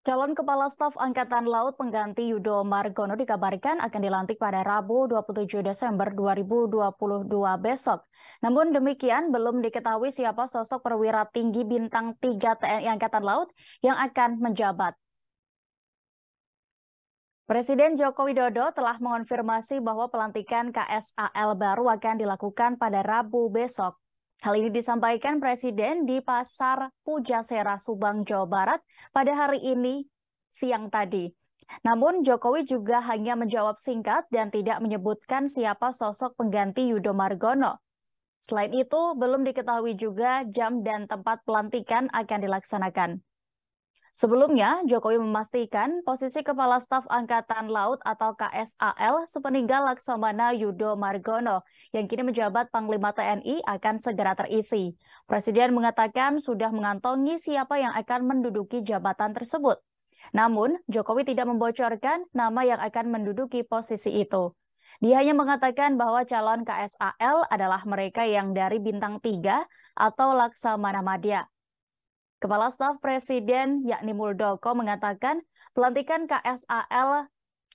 Calon Kepala Staf Angkatan Laut pengganti Yudo Margono dikabarkan akan dilantik pada Rabu 27 Desember 2022 besok. Namun demikian belum diketahui siapa sosok perwira tinggi bintang 3 TNI Angkatan Laut yang akan menjabat. Presiden Joko Widodo telah mengonfirmasi bahwa pelantikan KSAL baru akan dilakukan pada Rabu besok. Hal ini disampaikan Presiden di Pasar Pujasera, Subang, Jawa Barat pada hari ini siang tadi. Namun Jokowi juga hanya menjawab singkat dan tidak menyebutkan siapa sosok pengganti Yudo Margono. Selain itu, belum diketahui juga jam dan tempat pelantikan akan dilaksanakan. Sebelumnya, Jokowi memastikan posisi Kepala Staf Angkatan Laut atau KSAL sepeninggal Laksamana Yudo Margono yang kini menjabat Panglima TNI akan segera terisi. Presiden mengatakan sudah mengantongi siapa yang akan menduduki jabatan tersebut. Namun, Jokowi tidak membocorkan nama yang akan menduduki posisi itu. Dia hanya mengatakan bahwa calon KSAL adalah mereka yang dari bintang 3 atau Laksamana Madya. Kepala Staf Presiden yakni Muldoko mengatakan pelantikan KSAL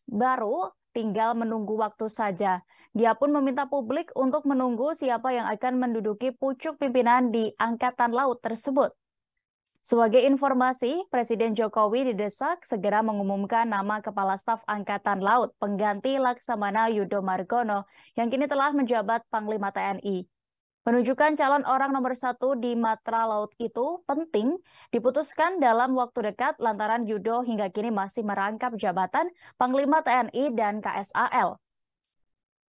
baru tinggal menunggu waktu saja. Dia pun meminta publik untuk menunggu siapa yang akan menduduki pucuk pimpinan di Angkatan Laut tersebut. Sebagai informasi, Presiden Jokowi didesak segera mengumumkan nama Kepala Staf Angkatan Laut pengganti Laksamana Yudo Margono yang kini telah menjabat Panglima TNI. Menunjukkan calon orang nomor satu di matra laut itu penting diputuskan dalam waktu dekat lantaran Yudo hingga kini masih merangkap jabatan Panglima TNI dan KSAL.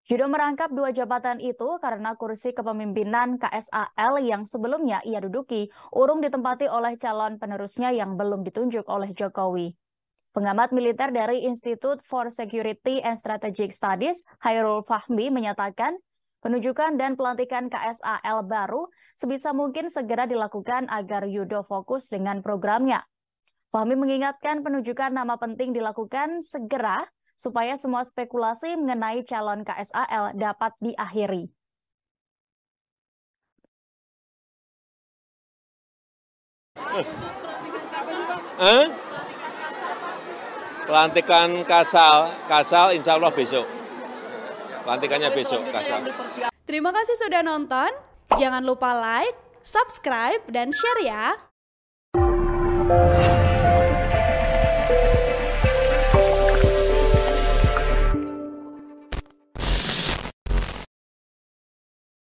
Yudo merangkap dua jabatan itu karena kursi kepemimpinan KSAL yang sebelumnya ia duduki urung ditempati oleh calon penerusnya yang belum ditunjuk oleh Jokowi. Pengamat militer dari Institute for Security and Strategic Studies, Hairul Fahmi, menyatakan Penunjukan dan pelantikan KSAL baru sebisa mungkin segera dilakukan agar Yudo fokus dengan programnya. Fahmi mengingatkan penunjukan nama penting dilakukan segera supaya semua spekulasi mengenai calon KSAL dapat diakhiri. Eh? Pelantikan kasal, kasal insya Allah besok. Lantikannya besok Terima kasih sudah nonton. Jangan lupa like, subscribe, dan share ya.